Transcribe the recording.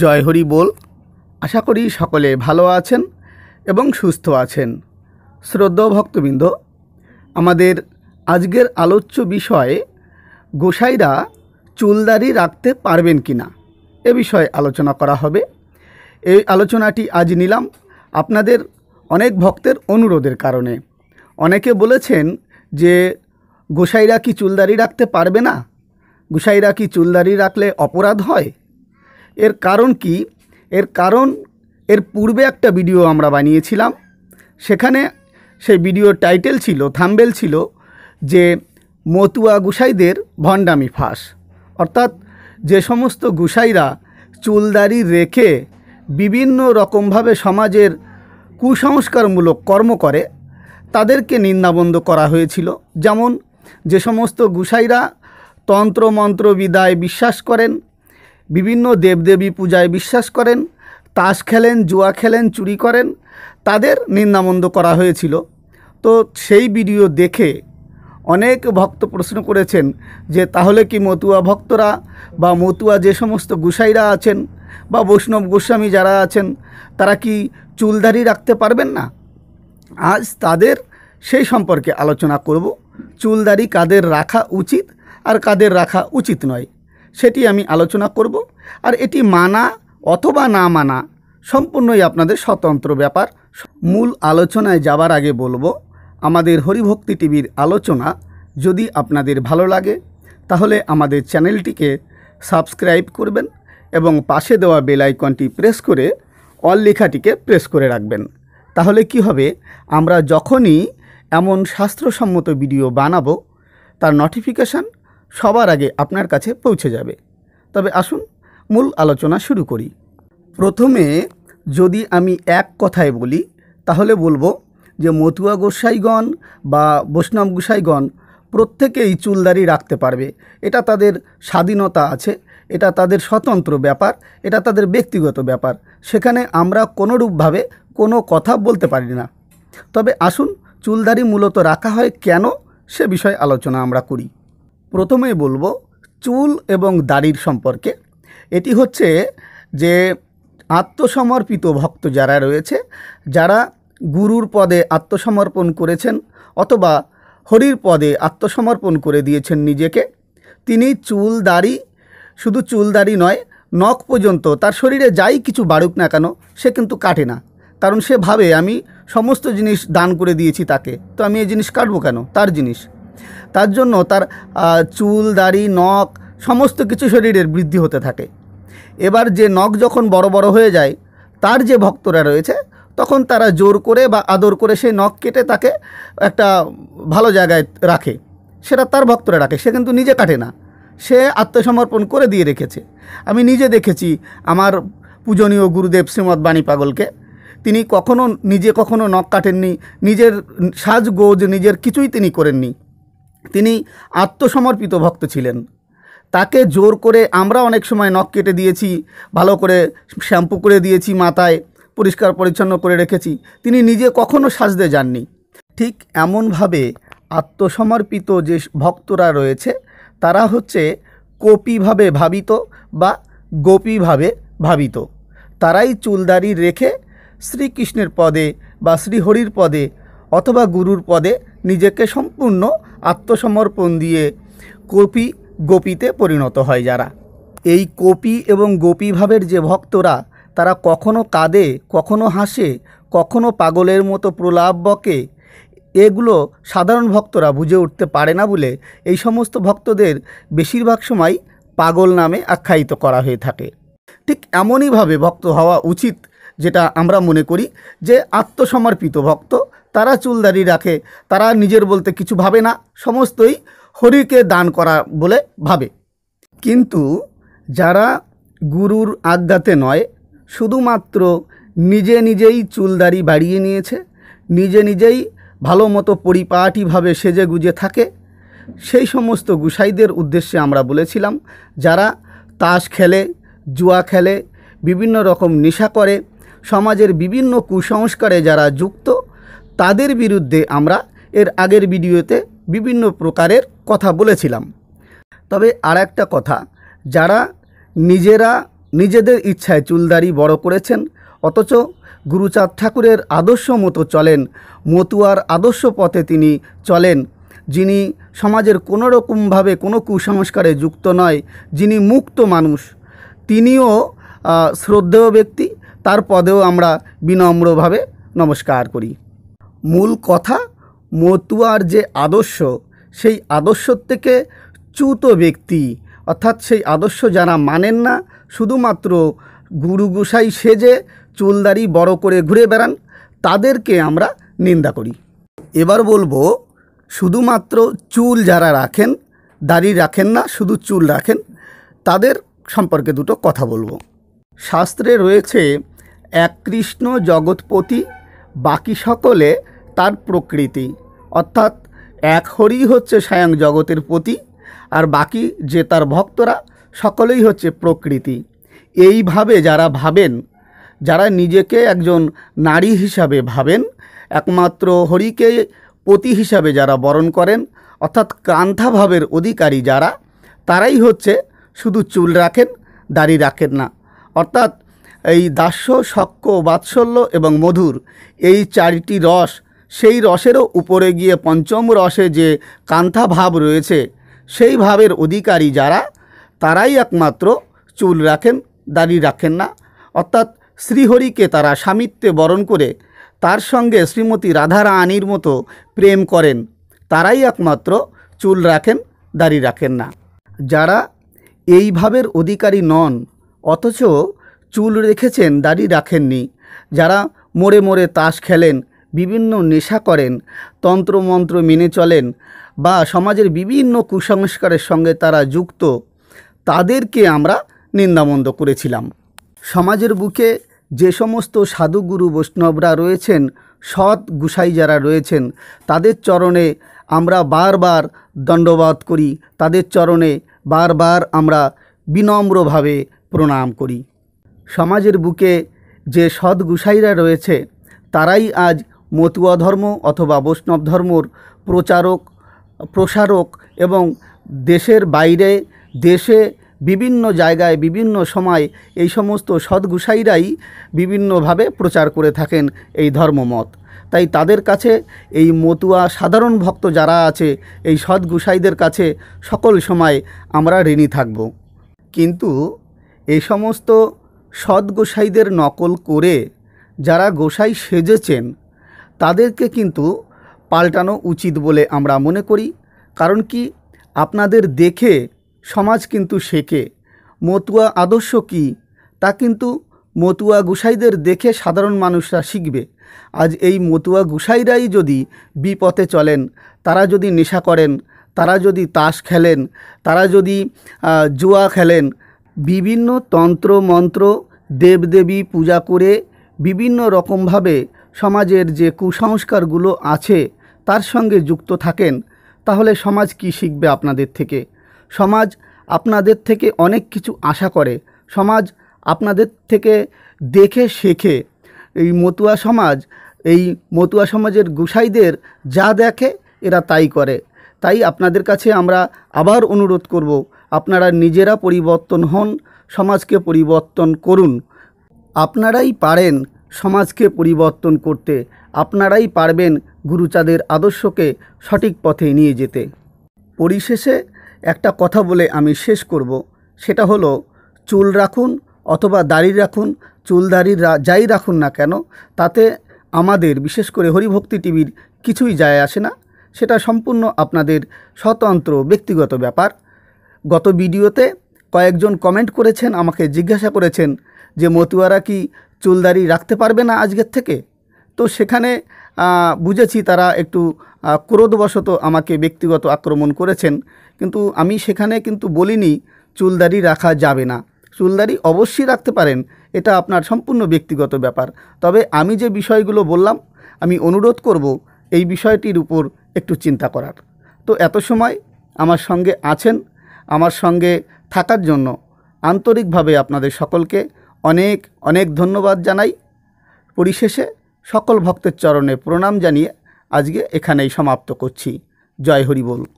জয় হরি বল আশা করি সকলে ভালো আছেন এবং সুস্থ আছেন শ্রদ্ধা ভক্তবৃন্দ আমাদের আজকের আলোচ্য বিষয়ে গোসাইরা চুলদারি রাখতে পারবেন কি না এ বিষয়ে আলোচনা করা হবে এই আলোচনাটি আজ নিলাম আপনাদের অনেক ভক্তের অনুরোধের কারণে অনেকে বলেছেন যে গোসাইরা কি চুলদারি রাখতে পারবে না গোসাইরা কি চুলদারি রাখলে অপরাধ হয় এর কারণ কি এর কারণ এর পূর্বে একটা ভিডিও আমরা বানিয়েছিলাম সেখানে সেই ভিডিও টাইটেল ছিল থাম্বেল ছিল যে মতুয়া গুসাইদের ভণ্ডামি ফাঁস অর্থাৎ যে সমস্ত গুসাইরা চুলদারি রেখে বিভিন্ন রকমভাবে সমাজের কুসংস্কারমূলক কর্ম করে তাদেরকে নিন্দাবন্দ করা হয়েছিল যেমন যে সমস্ত গুসাইরা তন্ত্রমন্ত্র বিদায় বিশ্বাস করেন বিভিন্ন দেবদেবী পূজায় বিশ্বাস করেন তাস খেলেন জুয়া খেলেন চুরি করেন তাদের নিন্দামন্দ করা হয়েছিল তো সেই ভিডিও দেখে অনেক ভক্ত প্রশ্ন করেছেন যে তাহলে কি মতুয়া ভক্তরা বা মতুয়া যে সমস্ত গোসাইরা আছেন বা বৈষ্ণব গোস্বামী যারা আছেন তারা কি চুলদারি রাখতে পারবেন না আজ তাদের সেই সম্পর্কে আলোচনা করব চুলদারি কাদের রাখা উচিত আর কাদের রাখা উচিত নয় সেটি আমি আলোচনা করব আর এটি মানা অথবা না মানা সম্পূর্ণই আপনাদের স্বতন্ত্র ব্যাপার মূল আলোচনায় যাবার আগে বলবো আমাদের হরিভক্তি টিভির আলোচনা যদি আপনাদের ভালো লাগে তাহলে আমাদের চ্যানেলটিকে সাবস্ক্রাইব করবেন এবং পাশে দেওয়া বেল আইকনটি প্রেস করে অল লেখাটিকে প্রেস করে রাখবেন তাহলে কি হবে আমরা যখনই এমন শাস্ত্রসম্মত ভিডিও বানাবো তার নোটিফিকেশান সবার আগে আপনার কাছে পৌঁছে যাবে তবে আসুন মূল আলোচনা শুরু করি প্রথমে যদি আমি এক কথায় বলি তাহলে বলবো যে মতুয়া গোসাইগণ বা বৈষ্ণব গোসাইগণ প্রত্যেকেই চুলদারি রাখতে পারবে এটা তাদের স্বাধীনতা আছে এটা তাদের স্বতন্ত্র ব্যাপার এটা তাদের ব্যক্তিগত ব্যাপার সেখানে আমরা কোনোরূপভাবে কোনো কথা বলতে পারি না তবে আসুন চুলদারি মূলত রাখা হয় কেন সে বিষয়ে আলোচনা আমরা করি প্রথমেই বলবো চুল এবং দাড়ির সম্পর্কে এটি হচ্ছে যে আত্মসমর্পিত ভক্ত যারা রয়েছে যারা গুরুর পদে আত্মসমর্পণ করেছেন অথবা হরির পদে আত্মসমর্পণ করে দিয়েছেন নিজেকে তিনি চুল দাড়ি শুধু চুল দাড়ি নয় নখ পর্যন্ত তার শরীরে যাই কিছু বাড়ুক না কেন সে কিন্তু কাটে না কারণ সে ভাবে আমি সমস্ত জিনিস দান করে দিয়েছি তাকে তো আমি এই জিনিস কাটবো কেন তার জিনিস তার জন্য তার চুল দাড়ি নখ সমস্ত কিছু শরীরের বৃদ্ধি হতে থাকে এবার যে নখ যখন বড় বড় হয়ে যায় তার যে ভক্তরা রয়েছে তখন তারা জোর করে বা আদর করে সেই নখ কেটে তাকে একটা ভালো জায়গায় রাখে সেটা তার ভক্তরা রাখে সে কিন্তু নিজে কাটে না সে আত্মসমর্পণ করে দিয়ে রেখেছে আমি নিজে দেখেছি আমার পূজনীয় গুরুদেব শ্রীমদ বাণী পাগলকে তিনি কখনো নিজে কখনো নখ কাটেননি নিজের সাজগোজ নিজের কিছুই তিনি করেননি তিনি আত্মসমর্পিত ভক্ত ছিলেন তাকে জোর করে আমরা অনেক সময় নখ কেটে দিয়েছি ভালো করে শ্যাম্পু করে দিয়েছি মাথায় পরিষ্কার পরিচ্ছন্ন করে রেখেছি তিনি নিজে কখনো সাজতে যাননি ঠিক এমনভাবে আত্মসমর্পিত যে ভক্তরা রয়েছে তারা হচ্ছে কপিভাবে ভাবিত বা গোপীভাবে ভাবিত তারাই চুলদারি রেখে শ্রীকৃষ্ণের পদে বা শ্রীহরির পদে অথবা গুরুর পদে নিজেকে সম্পূর্ণ আত্মসমর্পণ দিয়ে কপি গোপীতে পরিণত হয় যারা এই কপি এবং গোপীভাবের যে ভক্তরা তারা কখনো কাঁদে কখনো হাসে কখনো পাগলের মতো প্রলাপ বকে এগুলো সাধারণ ভক্তরা বুঝে উঠতে পারে না বলে এই সমস্ত ভক্তদের বেশিরভাগ সময় পাগল নামে আখ্যায়িত করা হয়ে থাকে ঠিক এমনইভাবে ভক্ত হওয়া উচিত যেটা আমরা মনে করি যে আত্মসমর্পিত ভক্ত তারা চুলদারি রাখে তারা নিজের বলতে কিছু ভাবে না সমস্তই হরিকে দান করা বলে ভাবে কিন্তু যারা গুরুর আজ্ঞাতে নয় শুধুমাত্র নিজে নিজেই চুলদারি বাড়িয়ে নিয়েছে নিজে নিজেই ভালো মতো পরিপাটিভাবে সেজে গুজে থাকে সেই সমস্ত গুসাইদের উদ্দেশ্যে আমরা বলেছিলাম যারা তাস খেলে জুয়া খেলে বিভিন্ন রকম নেশা করে সমাজের বিভিন্ন কুসংস্কারে যারা যুক্ত তাদের বিরুদ্ধে আমরা এর আগের ভিডিওতে বিভিন্ন প্রকারের কথা বলেছিলাম তবে আর একটা কথা যারা নিজেরা নিজেদের ইচ্ছায় চুলদারি বড় করেছেন অথচ গুরুচাঁদ ঠাকুরের আদর্শ মতো চলেন মতুয়ার আদর্শ পথে তিনি চলেন যিনি সমাজের কোনো রকমভাবে কোনো কুসংস্কারে যুক্ত নয় যিনি মুক্ত মানুষ তিনিও শ্রদ্ধেয় ব্যক্তি তার পদেও আমরা বিনম্রভাবে নমস্কার করি মূল কথা মতুয়ার যে আদর্শ সেই আদর্শ থেকে চ্যুত ব্যক্তি অর্থাৎ সেই আদর্শ যারা মানেন না শুধুমাত্র গুরু সেজে চুলদারি বড় করে ঘুরে বেড়ান তাদেরকে আমরা নিন্দা করি এবার বলবো শুধুমাত্র চুল যারা রাখেন দাড়ি রাখেন না শুধু চুল রাখেন তাদের সম্পর্কে দুটো কথা বলবো শাস্ত্রে রয়েছে এক কৃষ্ণ জগৎপতি বাকি সকলে তার প্রকৃতি অর্থাৎ এক হরি হচ্ছে স্বয়ং জগতের পতি আর বাকি যে তার ভক্তরা সকলেই হচ্ছে প্রকৃতি এইভাবে যারা ভাবেন যারা নিজেকে একজন নারী হিসাবে ভাবেন একমাত্র হরিকে পতি হিসাবে যারা বরণ করেন অর্থাৎ কান্থাভাবের অধিকারী যারা তারাই হচ্ছে শুধু চুল রাখেন দাড়ি রাখেন না অর্থাৎ এই দাস্য শক্য বাৎসল্য এবং মধুর এই চারটি রস সেই রসেরও উপরে গিয়ে পঞ্চম রসে যে কান্থা ভাব রয়েছে সেই ভাবের অধিকারী যারা তারাই একমাত্র চুল রাখেন দাড়ি রাখেন না অর্থাৎ শ্রীহরিকে তারা স্বামিত্বে বরণ করে তার সঙ্গে শ্রীমতী রাধারানীর মতো প্রেম করেন তারাই একমাত্র চুল রাখেন দাড়ি রাখেন না যারা এই ভাবের অধিকারী নন অথচ চুল রেখেছেন দাড়ি রাখেননি যারা মোড়ে মোড়ে তাস খেলেন বিভিন্ন নেশা করেন তন্ত্রমন্ত্র মেনে চলেন বা সমাজের বিভিন্ন কুসংস্কারের সঙ্গে তারা যুক্ত তাদেরকে আমরা নিন্দামন্দ করেছিলাম সমাজের বুকে যে সমস্ত সাধুগুরু বৈষ্ণবরা রয়েছেন সৎ গুসাই যারা রয়েছেন তাদের চরণে আমরা বারবার দণ্ডবাদ করি তাদের চরণে বারবার আমরা বিনম্রভাবে প্রণাম করি সমাজের বুকে যে সদ্গুসাইরা রয়েছে তারাই আজ মতুয়া ধর্ম অথবা বৈষ্ণব ধর্মর প্রচারক প্রসারক এবং দেশের বাইরে দেশে বিভিন্ন জায়গায় বিভিন্ন সময় এই সমস্ত সদ্গুসাইরাই বিভিন্নভাবে প্রচার করে থাকেন এই ধর্মমত তাই তাদের কাছে এই মতুয়া সাধারণ ভক্ত যারা আছে এই সদ্গুসাইদের কাছে সকল সময় আমরা ঋণী থাকব কিন্তু এই সমস্ত সৎ নকল করে যারা গোসাই সেজেছেন তাদেরকে কিন্তু পাল্টানো উচিত বলে আমরা মনে করি কারণ কি আপনাদের দেখে সমাজ কিন্তু শেখে মতুয়া আদর্শ কি তা কিন্তু মতুয়া গোসাইদের দেখে সাধারণ মানুষরা শিখবে আজ এই মতুয়া গোসাইরাই যদি বিপথে চলেন তারা যদি নেশা করেন তারা যদি তাস খেলেন তারা যদি জুয়া খেলেন বিভিন্ন তন্ত্র মন্ত্র দেবদেবী পূজা করে বিভিন্ন রকমভাবে সমাজের যে কুসংস্কারগুলো আছে তার সঙ্গে যুক্ত থাকেন তাহলে সমাজ কি শিখবে আপনাদের থেকে সমাজ আপনাদের থেকে অনেক কিছু আশা করে সমাজ আপনাদের থেকে দেখে শেখে এই মতুয়া সমাজ এই মতুয়া সমাজের গুসাইদের যা দেখে এরা তাই করে তাই আপনাদের কাছে আমরা আবার অনুরোধ করব আপনারা নিজেরা পরিবর্তন হন সমাজকে পরিবর্তন করুন আপনারাই পারেন সমাজকে পরিবর্তন করতে আপনারাই পারবেন গুরুচাঁদের আদর্শকে সঠিক পথে নিয়ে যেতে পরিশেষে একটা কথা বলে আমি শেষ করব সেটা হলো চুল রাখুন অথবা দাড়ি রাখুন চুল দাড়ি যাই রাখুন না কেন তাতে আমাদের বিশেষ করে হরিভক্তি টিভির কিছুই যায় আসে না সেটা সম্পূর্ণ আপনাদের স্বতন্ত্র ব্যক্তিগত ব্যাপার গত ভিডিওতে কয়েকজন কমেন্ট করেছেন আমাকে জিজ্ঞাসা করেছেন যে মতুয়ারা কি চুলদারি রাখতে পারবে না আজকের থেকে তো সেখানে বুঝেছি তারা একটু ক্রোধবশত আমাকে ব্যক্তিগত আক্রমণ করেছেন কিন্তু আমি সেখানে কিন্তু বলিনি চুলদারি রাখা যাবে না চুলদারি অবশ্যই রাখতে পারেন এটা আপনার সম্পূর্ণ ব্যক্তিগত ব্যাপার তবে আমি যে বিষয়গুলো বললাম আমি অনুরোধ করব এই বিষয়টির উপর একটু চিন্তা করার তো এত সময় আমার সঙ্গে আছেন আমার সঙ্গে থাকার জন্য আন্তরিকভাবে আপনাদের সকলকে অনেক অনেক ধন্যবাদ জানাই পরিশেষে সকল ভক্তের চরণে প্রণাম জানিয়ে আজকে এখানেই সমাপ্ত করছি জয় হরি বল